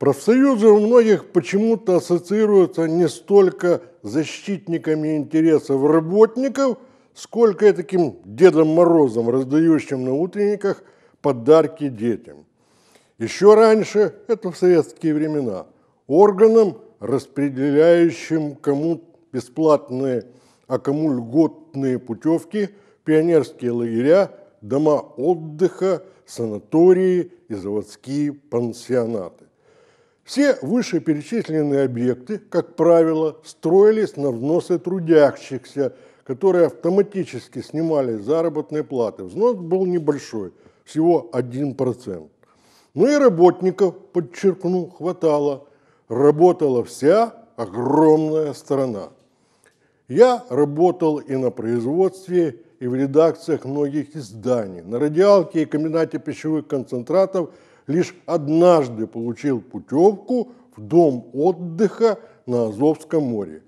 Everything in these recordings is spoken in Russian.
Профсоюзы у многих почему-то ассоциируются не столько защитниками интересов работников, сколько и таким Дедом Морозом, раздающим на утренниках подарки детям. Еще раньше, это в советские времена, органом, распределяющим кому бесплатные, а кому льготные путевки, пионерские лагеря, дома отдыха, санатории и заводские пансионаты. Все вышеперечисленные объекты, как правило, строились на взносы трудящихся, которые автоматически снимали заработные платы. Взнос был небольшой, всего 1%. Но ну и работников, подчеркну, хватало. Работала вся огромная страна. Я работал и на производстве, и в редакциях многих изданий, на радиалке и комбинате пищевых концентратов – лишь однажды получил путевку в дом отдыха на Азовском море.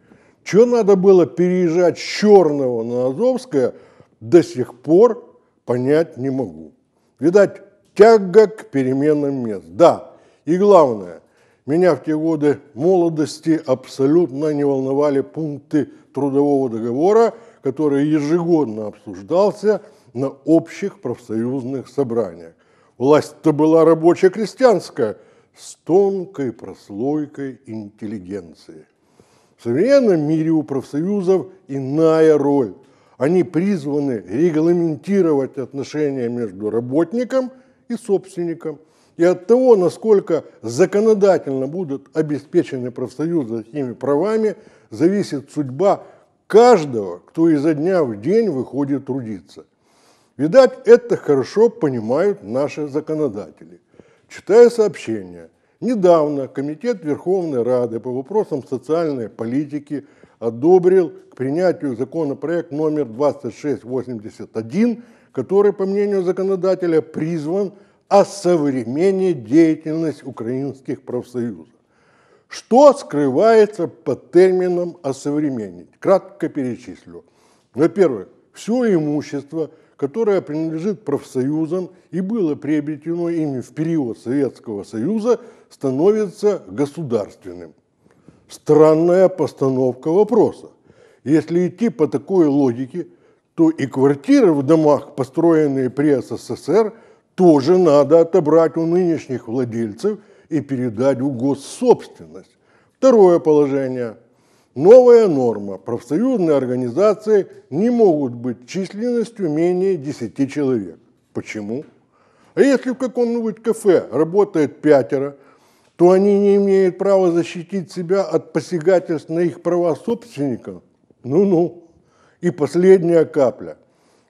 Чего надо было переезжать с Черного на Азовское, до сих пор понять не могу. Видать, тяга к переменам мест. Да, и главное, меня в те годы молодости абсолютно не волновали пункты трудового договора, который ежегодно обсуждался на общих профсоюзных собраниях. Власть-то была рабоче крестьянская, с тонкой прослойкой интеллигенции. В современном мире у профсоюзов иная роль. Они призваны регламентировать отношения между работником и собственником. И от того, насколько законодательно будут обеспечены профсоюзы такими правами, зависит судьба каждого, кто изо дня в день выходит трудиться. Видать, это хорошо понимают наши законодатели. Читая сообщение, недавно Комитет Верховной Рады по вопросам социальной политики одобрил к принятию законопроект номер 2681, который, по мнению законодателя, призван осовременить деятельность украинских профсоюзов. Что скрывается под термином «осовременить»? Кратко перечислю. Во-первых, все имущество, которое принадлежит профсоюзам и было приобретено ими в период Советского Союза, становится государственным. Странная постановка вопроса. Если идти по такой логике, то и квартиры в домах, построенные при СССР, тоже надо отобрать у нынешних владельцев и передать в госсобственность. Второе положение – Новая норма. Профсоюзные организации не могут быть численностью менее 10 человек. Почему? А если в каком-нибудь кафе работает пятеро, то они не имеют права защитить себя от посягательств на их права собственника. Ну-ну. И последняя капля.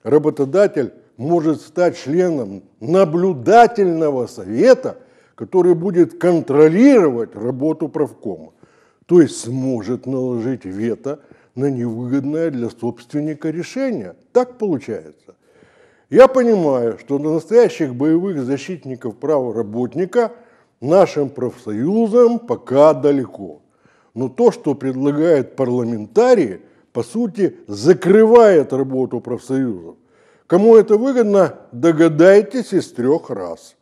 Работодатель может стать членом наблюдательного совета, который будет контролировать работу правкома то есть сможет наложить вето на невыгодное для собственника решение. Так получается. Я понимаю, что на настоящих боевых защитников прав работника нашим профсоюзам пока далеко. Но то, что предлагают парламентарии, по сути, закрывает работу профсоюзов. Кому это выгодно, догадайтесь из трех раз –